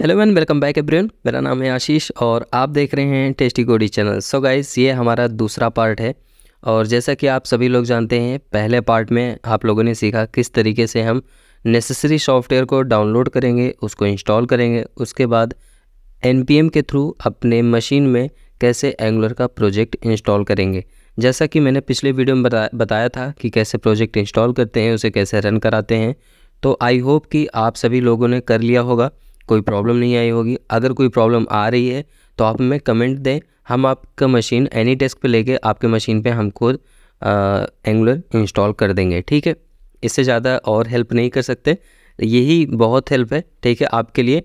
Hello man welcome back everyone मेरा नाम है आशीष और आप देख रहे हैं टेस्टी गोडी चैनल सो गाइस ये हमारा दूसरा पार्ट है और जैसा कि आप सभी लोग जानते हैं पहले पार्ट में आप लोगों ने सीखा किस तरीके से हम नेसेसरी सॉफ्टवेयर को डाउनलोड करेंगे उसको इंस्टॉल करेंगे उसके बाद एन के थ्रू अपने मशीन में कैसे एंगुलर का प्रोजेक्ट इंस्टॉल करेंगे जैसा कि मैंने पिछले वीडियो में बता, बताया था कि कैसे प्रोजेक्ट इंस्टॉल करते हैं उसे कैसे रन कराते हैं तो आई होप कि आप सभी लोगों ने कर लिया होगा कोई प्रॉब्लम नहीं आई होगी अगर कोई प्रॉब्लम आ रही है तो आप हमें कमेंट दें हम आपका मशीन एनी डेस्क पे लेके आपके मशीन पे खुद एंगुलर इंस्टॉल कर देंगे ठीक है इससे ज़्यादा और हेल्प नहीं कर सकते यही बहुत हेल्प है ठीक है आपके लिए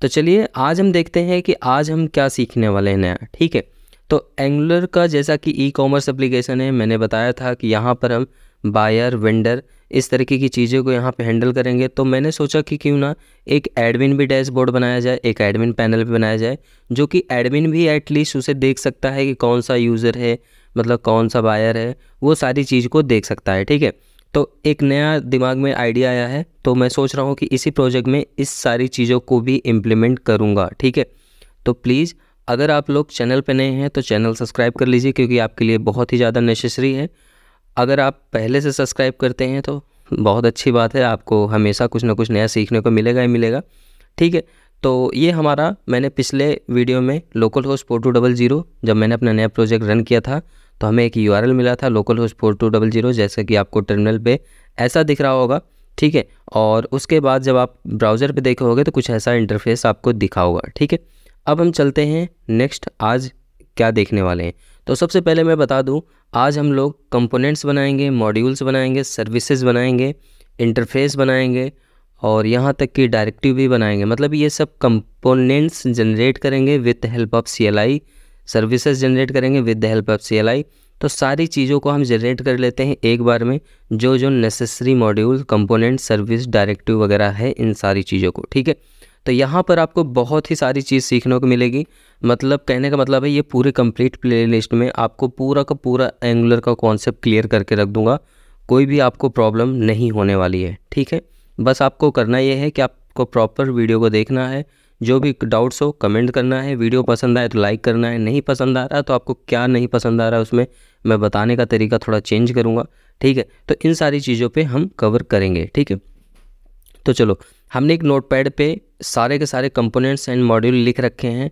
तो चलिए आज हम देखते हैं कि आज हम क्या सीखने वाले हैं नया ठीक है तो एंगुलर का जैसा कि ई कॉमर्स एप्लीकेशन है मैंने बताया था कि यहाँ पर हम बायर वेंडर इस तरीके की चीज़ों को यहाँ पे हैंडल करेंगे तो मैंने सोचा कि क्यों ना एक एडमिन भी डैशबोर्ड बनाया जाए एक एडमिन पैनल भी बनाया जाए जो कि एडमिन भी एटलीस्ट उसे देख सकता है कि कौन सा यूज़र है मतलब कौन सा बायर है वो सारी चीज़ को देख सकता है ठीक है तो एक नया दिमाग में आइडिया आया है तो मैं सोच रहा हूँ कि इसी प्रोजेक्ट में इस सारी चीज़ों को भी इम्प्लीमेंट करूँगा ठीक है तो प्लीज़ अगर आप लोग चैनल पर नए हैं तो चैनल सब्सक्राइब कर लीजिए क्योंकि आपके लिए बहुत ही ज़्यादा नेसेसरी है अगर आप पहले से सब्सक्राइब करते हैं तो बहुत अच्छी बात है आपको हमेशा कुछ ना कुछ नया सीखने को मिलेगा ही मिलेगा ठीक है तो ये हमारा मैंने पिछले वीडियो में local host four two double zero जब मैंने अपना नया प्रोजेक्ट रन किया था तो हमें एक यू मिला था local host four two double zero जैसे कि आपको टर्मिनल पे ऐसा दिख रहा होगा ठीक है और उसके बाद जब आप ब्राउज़र पे देखे होगे तो कुछ ऐसा इंटरफेस आपको दिखा होगा ठीक है अब हम चलते हैं नेक्स्ट आज क्या देखने वाले हैं तो सबसे पहले मैं बता दूँ आज हम लोग कंपोनेंट्स बनाएंगे मॉड्यूल्स बनाएंगे सर्विसेज बनाएंगे इंटरफेस बनाएंगे और यहाँ तक कि डायरेक्टिव भी बनाएंगे मतलब ये सब कंपोनेंट्स जनरेट करेंगे with the help of C L I services generate करेंगे with the help of C L I तो सारी चीज़ों को हम जनरेट कर लेते हैं एक बार में जो जो necessary module component service directive वगैरह है इन सारी चीज़ों को ठीक है तो यहाँ पर आपको बहुत ही सारी चीज़ सीखने को मिलेगी मतलब कहने का मतलब है ये पूरे कंप्लीट प्लेलिस्ट में आपको पूरा का पूरा एंगुलर का कॉन्सेप्ट क्लियर करके रख दूँगा कोई भी आपको प्रॉब्लम नहीं होने वाली है ठीक है बस आपको करना ये है कि आपको प्रॉपर वीडियो को देखना है जो भी डाउट्स हो कमेंट करना है वीडियो पसंद आए तो लाइक करना है नहीं पसंद आ रहा तो आपको क्या नहीं पसंद आ रहा है उसमें मैं बताने का तरीका थोड़ा चेंज करूँगा ठीक है तो इन सारी चीज़ों पे हम कवर करेंगे ठीक है तो चलो हमने एक नोटपैड पे सारे के सारे कंपोनेंट्स एंड मॉड्यूल लिख रखे हैं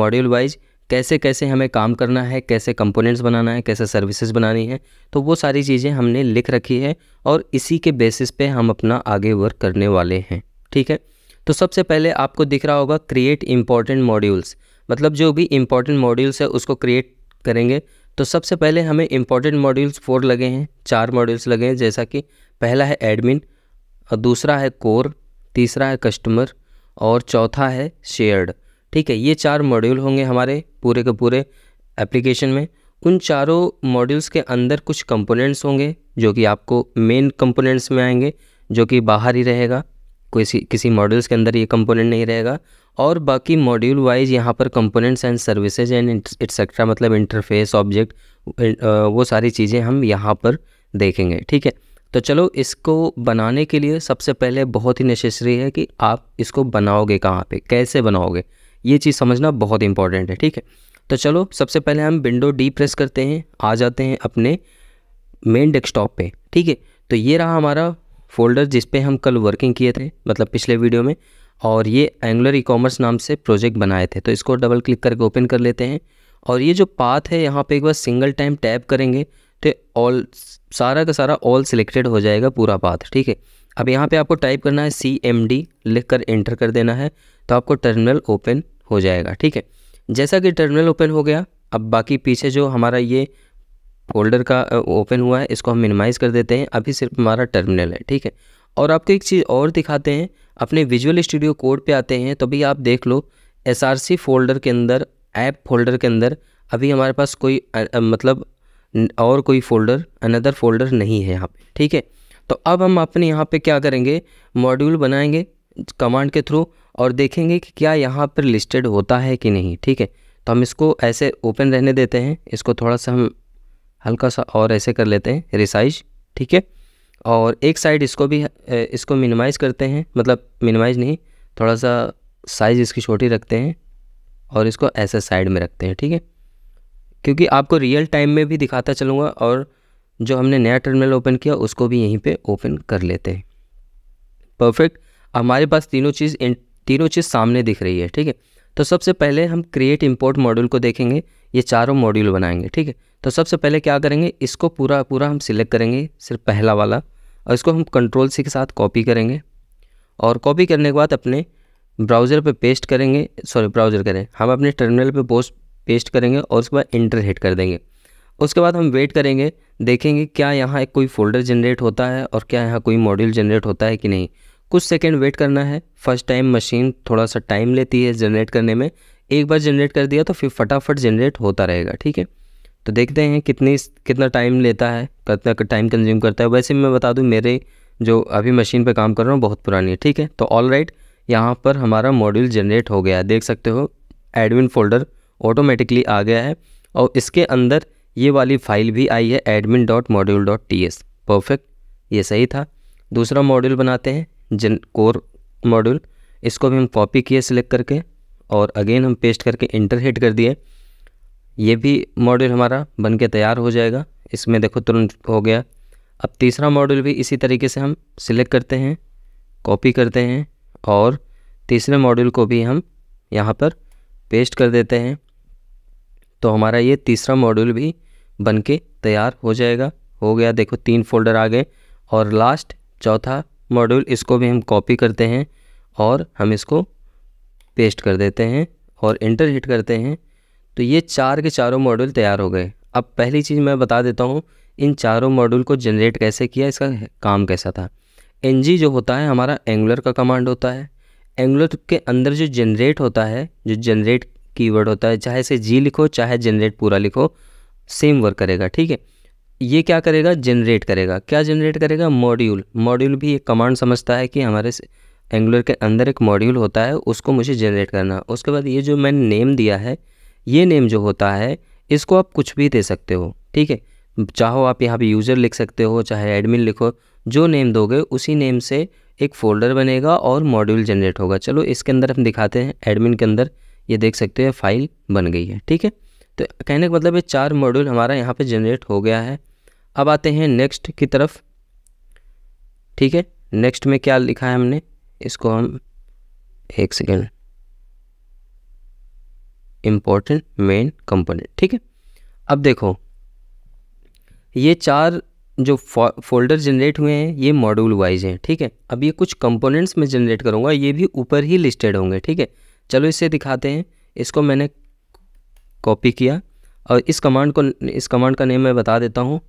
मॉड्यूल वाइज कैसे कैसे हमें काम करना है कैसे कंपोनेंट्स बनाना है कैसे सर्विसेज बनानी है तो वो सारी चीज़ें हमने लिख रखी है और इसी के बेसिस पे हम अपना आगे वर्क करने वाले हैं ठीक है तो सबसे पहले आपको दिख रहा होगा क्रिएट इम्पॉर्टेंट मॉड्यूल्स मतलब जो भी इम्पॉर्टेंट मॉड्यूल्स है उसको क्रिएट करेंगे तो सबसे पहले हमें इम्पॉर्टेंट मॉड्यूल्स फोर लगे हैं चार मॉड्यूल्स लगे हैं जैसा कि पहला है एडमिन और दूसरा है कोर तीसरा है कस्टमर और चौथा है शेयर्ड ठीक है ये चार मॉड्यूल होंगे हमारे पूरे के पूरे एप्लीकेशन में उन चारों मॉड्यूल्स के अंदर कुछ कंपोनेंट्स होंगे जो कि आपको मेन कंपोनेंट्स में आएंगे जो कि बाहर ही रहेगा किसी किसी मॉड्यूल्स के अंदर ये कंपोनेंट नहीं रहेगा और बाकी मॉड्यूल वाइज यहाँ पर components and services and etcetera मतलब इंटरफेस ऑब्जेक्ट वो सारी चीज़ें हम यहाँ पर देखेंगे ठीक है तो चलो इसको बनाने के लिए सबसे पहले बहुत ही नेसेसरी है कि आप इसको बनाओगे कहाँ पे कैसे बनाओगे ये चीज़ समझना बहुत इंपॉर्टेंट है ठीक है तो चलो सबसे पहले हम विंडो डी प्रेस करते हैं आ जाते हैं अपने मेन डेस्कटॉप पे ठीक है तो ये रहा हमारा फोल्डर जिस पे हम कल वर्किंग किए थे मतलब पिछले वीडियो में और ये एंगुलर ई कॉमर्स नाम से प्रोजेक्ट बनाए थे तो इसको डबल क्लिक करके ओपन कर लेते हैं और ये जो पाथ है यहाँ पे एक बार सिंगल टाइम टैप करेंगे तो ऑल सारा का सारा ऑल सिलेक्टेड हो जाएगा पूरा पाथ ठीक है अब यहाँ पे आपको टाइप करना है सी एम डी लिख कर एंटर कर देना है तो आपको टर्मिनल ओपन हो जाएगा ठीक है जैसा कि टर्मिनल ओपन हो गया अब बाकी पीछे जो हमारा ये फोल्डर का ओपन हुआ है इसको हम मिनिमाइज़ कर देते हैं अभी सिर्फ हमारा टर्मिनल है ठीक है और आपको एक चीज़ और दिखाते हैं अपने विजुअल स्टूडियो कोड पे आते हैं तो भी आप देख लो एस फोल्डर के अंदर ऐप फोल्डर के अंदर अभी हमारे पास कोई आ, मतलब और कोई फ़ोल्डर अनदर फ़ोल्डर नहीं है यहाँ पे ठीक है तो अब हम अपने यहाँ पे क्या करेंगे मॉड्यूल बनाएंगे कमांड के थ्रू और देखेंगे कि क्या यहाँ पर लिस्टेड होता है कि नहीं ठीक है तो हम इसको ऐसे ओपन रहने देते हैं इसको थोड़ा सा हम हल्का सा और ऐसे कर लेते हैं रिसाइज ठीक है और एक साइड इसको भी इसको मिनिमाइज़ करते हैं मतलब मिनिमाइज़ नहीं थोड़ा सा साइज़ इसकी छोटी रखते हैं और इसको ऐसे साइड में रखते हैं ठीक है क्योंकि आपको रियल टाइम में भी दिखाता चलूँगा और जो हमने नया टर्मिनल ओपन किया उसको भी यहीं पे ओपन कर लेते हैं परफेक्ट हमारे पास तीनों चीज़ तीनों चीज़ सामने दिख रही है ठीक है तो सबसे पहले हम क्रिएट इम्पोर्ट मॉड्यूल को देखेंगे ये चारों मॉड्यूल बनाएंगे ठीक है तो सबसे पहले क्या करेंगे इसको पूरा पूरा हम सिलेक्ट करेंगे सिर्फ पहला वाला और इसको हम कंट्रोल सी के साथ कॉपी करेंगे और कॉपी करने के बाद अपने ब्राउज़र पे पेस्ट करेंगे सॉरी ब्राउज़र करें हम अपने टर्मिनल पे पोस्ट पेस्ट करेंगे और उसके बाद इंटर हिट कर देंगे उसके बाद हम वेट करेंगे देखेंगे क्या यहाँ एक कोई फोल्डर जनरेट होता है और क्या यहाँ कोई मॉड्यूल जनरेट होता है कि नहीं कुछ सेकेंड वेट करना है फर्स्ट टाइम मशीन थोड़ा सा टाइम लेती है जनरेट करने में एक बार जनरेट कर दिया तो फिर फटाफट जनरेट होता रहेगा ठीक है तो देखते हैं कितनी कितना टाइम लेता है कितना टाइम कंज्यूम करता है वैसे मैं बता दूँ मेरे जो अभी मशीन पर काम कर रहा हूँ बहुत पुरानी है ठीक है तो ऑल राइट यहाँ पर हमारा मॉड्यूल जनरेट हो गया देख सकते हो एडमिन फोल्डर ऑटोमेटिकली आ गया है और इसके अंदर ये वाली फाइल भी आई है admin dot module dot T S perfect ये सही था दूसरा मॉड्यूल बनाते हैं जिन कोर मॉड्यूल इसको भी हम कॉपी किए सिलेक्ट करके और अगेन हम पेस्ट करके इंटर हिट कर दिए ये भी मॉड्यूल हमारा बन के तैयार हो जाएगा इसमें देखो तुरंत हो गया अब तीसरा मॉड्यूल भी इसी तरीके से हम सिलेक्ट करते हैं कॉपी करते हैं और तीसरे मॉड्यूल को भी हम यहाँ पर पेस्ट कर देते हैं तो हमारा ये तीसरा मॉड्यूल भी बन के तैयार हो जाएगा हो गया देखो तीन फोल्डर आ गए और लास्ट चौथा मॉड्यूल इसको भी हम कॉपी करते हैं और हम इसको पेस्ट कर देते हैं और इंटर हिट करते हैं तो ये चार के चारों मॉड्यूल तैयार हो गए अब पहली चीज़ मैं बता देता हूँ इन चारों मॉड्यूल को जनरेट कैसे किया इसका काम कैसा था एन जो होता है हमारा एंगुलर का कमांड होता है एंगुलर के अंदर जो जनरेट होता है जो जनरेट कीवर्ड होता है चाहे से जी लिखो चाहे जनरेट पूरा लिखो सेम वर्क करेगा ठीक है ये क्या करेगा जनरेट करेगा क्या जनरेट करेगा मॉड्यूल मॉड्यूल भी एक कमांड समझता है कि हमारे एंगुलर के अंदर एक मॉड्यूल होता है उसको मुझे जनरेट करना उसके बाद ये जो मैंने नेम दिया है ये नेम जो होता है इसको आप कुछ भी दे सकते हो ठीक है चाहो आप यहाँ पे यूज़र लिख सकते हो चाहे एडमिन लिखो जो नेम दोगे उसी नेम से एक फ़ोल्डर बनेगा और मॉड्यूल जनरेट होगा चलो इसके अंदर हम दिखाते हैं एडमिन के अंदर ये देख सकते हो फाइल बन गई है ठीक है तो कहने का मतलब ये चार मॉड्यूल हमारा यहाँ पे जनरेट हो गया है अब आते हैं नेक्स्ट की तरफ ठीक है नेक्स्ट में क्या लिखा है हमने इसको हम एक सेकेंड इम्पोर्टेंट मेन कंपोनेंट ठीक है अब देखो ये चार जो फोल्डर जनरेट हुए हैं ये मॉड्यूल वाइज हैं ठीक है अब ये कुछ कंपोनेंट्स में जनरेट करूँगा ये भी ऊपर ही लिस्टेड होंगे ठीक है चलो इसे दिखाते हैं इसको मैंने कॉपी किया और इस कमांड को इस कमांड का नेम मैं बता देता हूँ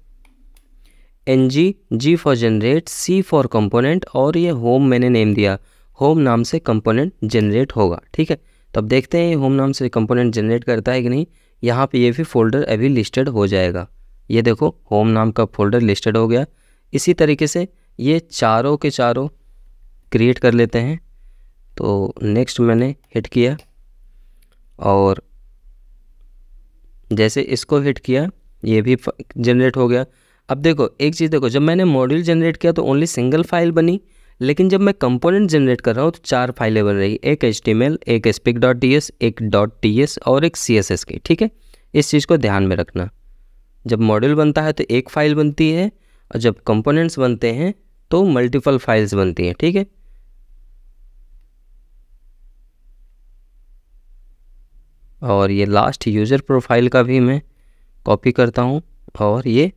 N G G for generate C for component और ये होम मैंने नेम दिया होम नाम से कंपोनेंट जनरेट होगा ठीक है तो अब देखते हैं ये होम नाम से कंपोनेंट जनरेट करता है कि नहीं यहाँ पे ये भी फोल्डर अभी लिस्टेड हो जाएगा ये देखो होम नाम का फोल्डर लिस्टेड हो गया इसी तरीके से ये चारों के चारों क्रिएट कर लेते हैं तो नेक्स्ट मैंने हिट किया और जैसे इसको हिट किया ये भी जनरेट हो गया अब देखो एक चीज़ देखो जब मैंने मॉड्यूल जनरेट किया तो ओनली सिंगल फाइल बनी लेकिन जब मैं कंपोनेंट जनरेट कर रहा हूँ तो चार फाइलें बन रही एक एच एक स्पिक डॉट एस एक डॉट टी एस और एक सी एस एस की ठीक है इस चीज़ को ध्यान में रखना जब मॉड्यूल बनता है तो एक फ़ाइल बनती है और जब कंपोनेंट्स बनते हैं तो मल्टीपल फाइल्स बनती हैं ठीक है थीके? और ये लास्ट यूज़र प्रोफाइल का भी मैं कॉपी करता हूँ और ये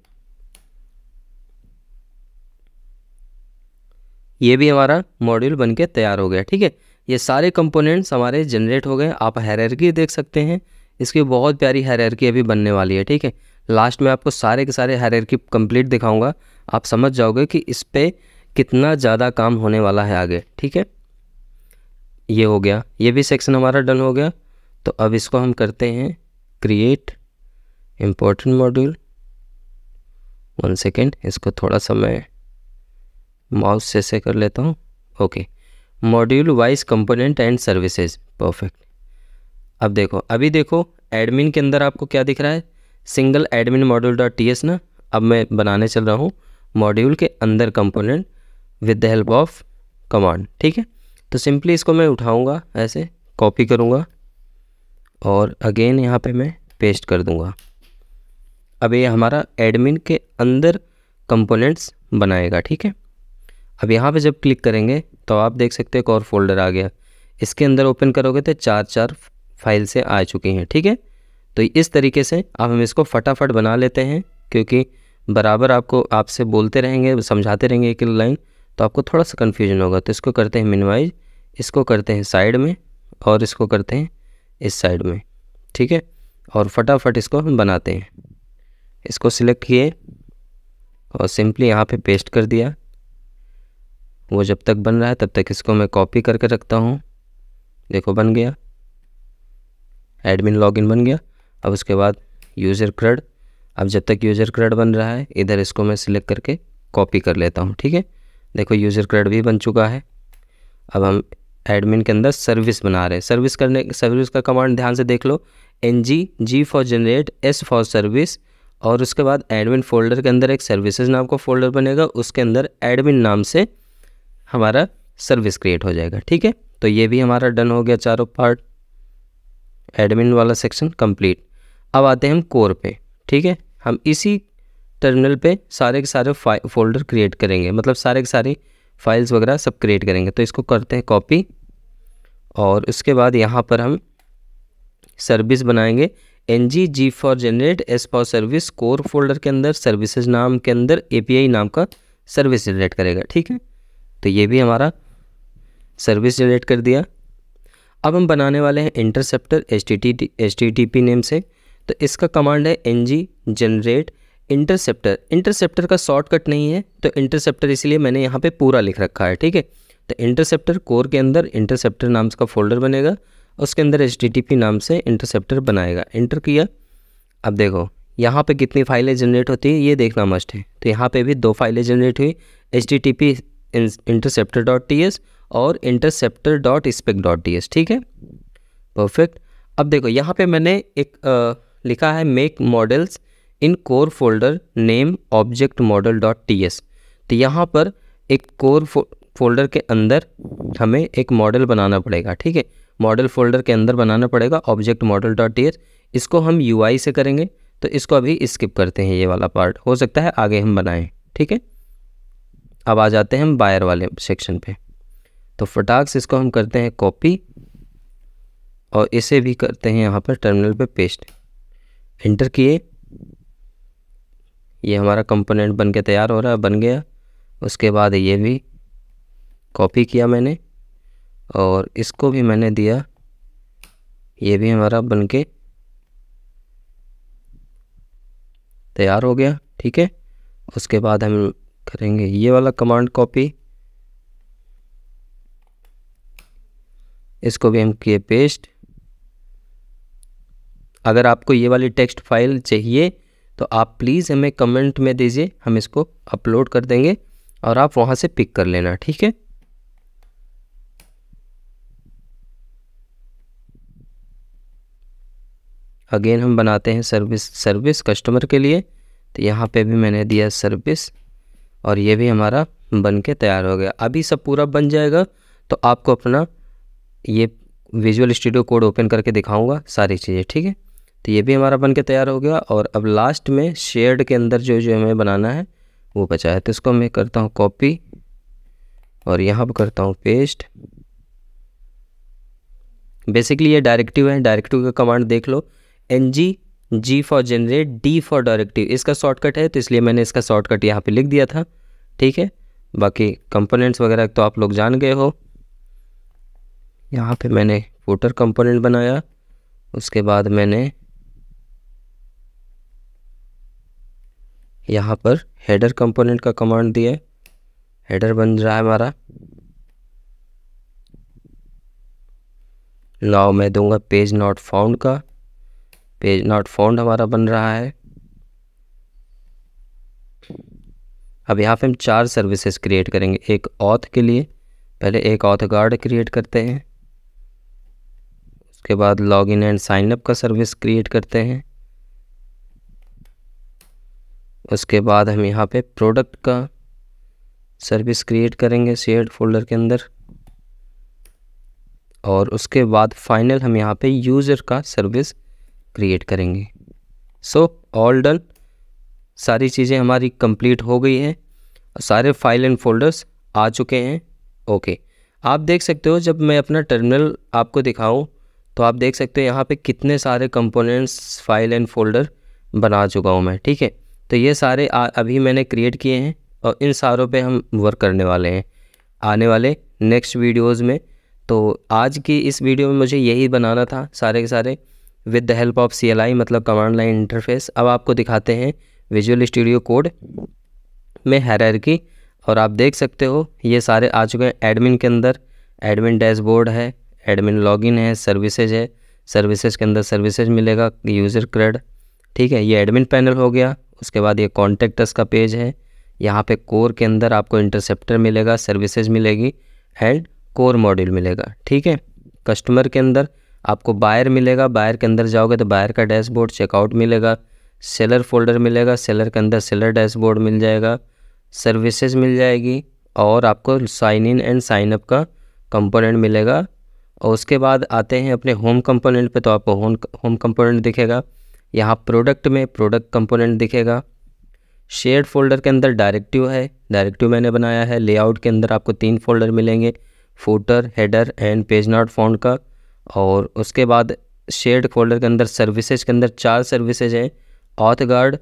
ये भी हमारा मॉड्यूल बन के तैयार हो गया ठीक है ये सारे कंपोनेंट्स हमारे जनरेट हो गए आप हैरकी देख सकते हैं इसकी बहुत प्यारी हैरकी अभी बनने वाली है ठीक है लास्ट में आपको सारे के सारे हैरकी कंप्लीट दिखाऊंगा आप समझ जाओगे कि इस पर कितना ज़्यादा काम होने वाला है आगे ठीक है ये हो गया ये भी सेक्शन हमारा डन हो गया तो अब इसको हम करते हैं create important module one second इसको थोड़ा सा मैं माउस से से कर लेता हूँ okay module wise component and services perfect अब देखो अभी देखो एडमिन के अंदर आपको क्या दिख रहा है single admin module dot T S ना अब मैं बनाने चल रहा हूँ मॉड्यूल के अंदर component with the help of command ठीक है तो सिंपली इसको मैं उठाऊँगा ऐसे कॉपी करूँगा और अगेन यहाँ पे मैं पेस्ट कर दूँगा अब ये हमारा एडमिन के अंदर कंपोनेंट्स बनाएगा ठीक है अब यहाँ पे जब क्लिक करेंगे तो आप देख सकते हैं एक और फोल्डर आ गया इसके अंदर ओपन करोगे तो चार चार फाइल से आ चुकी हैं ठीक है तो इस तरीके से आप हम इसको फटाफट बना लेते हैं क्योंकि बराबर आपको आपसे बोलते रहेंगे समझाते रहेंगे एक लाइन तो आपको थोड़ा सा कन्फ्यूजन होगा तो इसको करते हैं मिनवाइज इसको करते हैं साइड में और इसको करते हैं इस साइड में ठीक है और फटाफट इसको हम बनाते हैं इसको सिलेक्ट किए और सिंपली यहाँ पे पेस्ट कर दिया वो जब तक बन रहा है तब तक इसको मैं कॉपी करके रखता हूँ देखो बन गया एडमिन लॉगिन बन गया अब उसके बाद यूज़र क्रेड अब जब तक यूज़र क्रेड बन रहा है इधर इसको मैं सिलेक्ट करके कॉपी कर लेता हूँ ठीक है देखो यूज़र क्रेड भी बन चुका है अब हम एडमिन के अंदर सर्विस बना रहे हैं सर्विस करने सर्विस का कमांड ध्यान से देख लो N G G for generate S for service और उसके बाद एडमिन फोल्डर के अंदर एक सर्विसेज नाम का फोल्डर बनेगा उसके अंदर एडमिन नाम से हमारा सर्विस क्रिएट हो जाएगा ठीक है तो ये भी हमारा डन हो गया चारों पार्ट एडमिन वाला सेक्शन कंप्लीट अब आते हैं हम कोर पे ठीक है हम इसी टर्मिनल पे सारे के सारे फोल्डर क्रिएट करेंगे मतलब सारे के सारे फाइल्स वगैरह सब क्रिएट करेंगे तो इसको करते हैं कॉपी और उसके बाद यहाँ पर हम सर्विस बनाएंगे N G G for generate S for service core folder के अंदर सर्विसेज नाम के अंदर ए नाम का सर्विस जनरेट करेगा ठीक है तो ये भी हमारा सर्विस जनरेट कर दिया अब हम बनाने वाले हैं interceptor H T T name से तो इसका कमांड है N G generate interceptor interceptor का शॉर्टकट नहीं है तो इंटरसेप्टर इसलिए मैंने यहाँ पे पूरा लिख रखा है ठीक है तो इंटरसेप्टर कोर के अंदर इंटरसेप्टर नाम का फोल्डर बनेगा उसके अंदर एच नाम से इंटरसेप्टर बनाएगा इंटर किया अब देखो यहाँ पे कितनी फाइलें जनरेट होती है ये देखना मस्ट है तो यहाँ पे भी दो फाइलें जनरेट हुई H D T P interceptor dot T S और interceptor dot spec dot T S ठीक है परफेक्ट अब देखो यहाँ पे मैंने एक आ, लिखा है make models in core folder name object model dot T S तो यहाँ पर एक कोर फोल्डर के अंदर हमें एक मॉडल बनाना पड़ेगा ठीक है मॉडल फोल्डर के अंदर बनाना पड़ेगा object model dot T S इसको हम यू आई से करेंगे तो इसको अभी स्किप करते हैं ये वाला पार्ट हो सकता है आगे हम बनाएं ठीक है अब आ जाते हैं हम बायर वाले सेक्शन पे तो फटाक से इसको हम करते हैं कॉपी और इसे भी करते हैं यहाँ पर टर्मिनल पे पेस्ट इंटर किए ये हमारा कंपोनेंट बन के तैयार हो रहा है बन गया उसके बाद ये भी कॉपी किया मैंने और इसको भी मैंने दिया ये भी हमारा बन के तैयार हो गया ठीक है उसके बाद हम करेंगे ये वाला कमांड कॉपी इसको भी हम किए पेस्ट अगर आपको ये वाली टेक्स्ट फाइल चाहिए तो आप प्लीज़ हमें कमेंट में दीजिए हम इसको अपलोड कर देंगे और आप वहाँ से पिक कर लेना ठीक है अगेन हम बनाते हैं सर्विस सर्विस कस्टमर के लिए तो यहाँ पे भी मैंने दिया सर्विस और ये भी हमारा बन के तैयार हो गया अभी सब पूरा बन जाएगा तो आपको अपना ये विजुअल स्टूडियो कोड ओपन करके दिखाऊंगा सारी चीज़ें ठीक है तो ये भी हमारा बन के तैयार हो गया और अब लास्ट में शेड के अंदर जो जो हमें बनाना है वो बचा है तो इसको मैं करता हूँ कॉपी और यहाँ पर करता हूँ पेस्ट बेसिकली ये डायरेक्टिव है डायरेक्टिव का कमांड देख लो N G G for generate D for directive इसका शॉर्टकट है तो इसलिए मैंने इसका शॉर्टकट यहाँ पे लिख दिया था ठीक है बाकी कंपोनेंट्स वगैरह तो आप लोग जान गए हो यहाँ पे मैंने फोटर कंपोनेंट बनाया उसके बाद मैंने यहाँ पर हेडर कंपोनेंट का कमांड दिए हेडर बन रहा है हमारा नाव मैं दूंगा पेज नॉट फाउंड का पेज नॉट फाउंड हमारा बन रहा है अब यहाँ पे हम चार सर्विसेज क्रिएट करेंगे एक ऑथ के लिए पहले एक ऑथ गार्ड क्रिएट करते हैं उसके बाद लॉगिन एंड साइनअप का सर्विस क्रिएट करते हैं उसके बाद हम यहाँ पे प्रोडक्ट का सर्विस क्रिएट करेंगे शेयर्ड फोल्डर के अंदर और उसके बाद फाइनल हम यहाँ पे यूज़र का सर्विस क्रिएट करेंगे सो ऑल डन सारी चीज़ें हमारी कंप्लीट हो गई हैं सारे फाइल एंड फोल्डर्स आ चुके हैं ओके आप देख सकते हो जब मैं अपना टर्मिनल आपको दिखाऊं तो आप देख सकते हो यहाँ पे कितने सारे कंपोनेंट्स फाइल एंड फोल्डर बना चुका हूँ मैं ठीक है तो ये सारे अभी मैंने क्रिएट किए हैं और इन सारों पे हम वर्क करने वाले हैं आने वाले नेक्स्ट वीडियोस में तो आज की इस वीडियो में मुझे यही बनाना था सारे के सारे with the help of C मतलब कमांड लाइन इंटरफेस अब आपको दिखाते हैं विजुअल स्टूडियो कोड में की और आप देख सकते हो ये सारे आ चुके हैं एडमिन के अंदर एडमिन डैशबोर्ड है एडमिन लॉगिन है सर्विसेज है सर्विसेज के अंदर सर्विसेज मिलेगा यूज़र क्रेड ठीक है ये एडमिन पैनल हो गया उसके बाद ये कॉन्टेक्टस का पेज है यहाँ पे कोर के अंदर आपको इंटरसेप्टर मिलेगा सर्विसेज मिलेगी एंड कोर मॉड्यूल मिलेगा ठीक है कस्टमर के अंदर आपको बायर मिलेगा बायर के अंदर जाओगे तो बायर का डैशबोर्ड चेकआउट मिलेगा सेलर फोल्डर मिलेगा सेलर के अंदर सेलर डैशबोर्ड मिल जाएगा सर्विसेज मिल जाएगी और आपको sign in and sign up का कंपोनेंट मिलेगा और उसके बाद आते हैं अपने होम कंपोनेंट पे तो आपको होम होम कंपोनेंट दिखेगा यहाँ प्रोडक्ट में प्रोडक्ट कंपोनेंट दिखेगा शेयर्ड फोल्डर के अंदर डायरेक्टिव है डायरेक्टिव मैंने बनाया है लेआउट के अंदर आपको तीन फोल्डर मिलेंगे footer header and page not found का और उसके बाद शेयर्ड फोल्डर के अंदर सर्विसेज के अंदर चार सर्विसेज हैं auth guard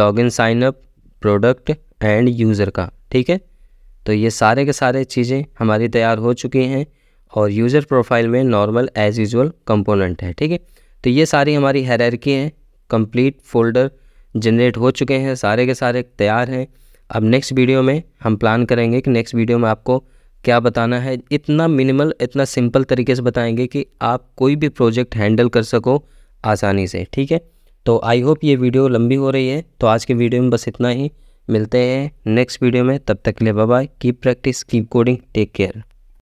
log in signup product and user का ठीक है तो ये सारे के सारे चीज़ें हमारी तैयार हो चुकी हैं और यूज़र प्रोफाइल में नॉर्मल एज़ यूजल कंपोनेंट है ठीक है तो ये सारी हमारी हैरकी हैं कंप्लीट फोल्डर जनरेट हो चुके हैं सारे के सारे तैयार हैं अब नेक्स्ट वीडियो में हम प्लान करेंगे कि नेक्स्ट वीडियो में आपको क्या बताना है इतना मिनिमल इतना सिंपल तरीके से बताएंगे कि आप कोई भी प्रोजेक्ट हैंडल कर सको आसानी से ठीक है तो आई होप ये वीडियो लंबी हो रही है तो आज के वीडियो में बस इतना ही मिलते हैं नेक्स्ट वीडियो में तब तक के लिए bye keep practice keep coding take care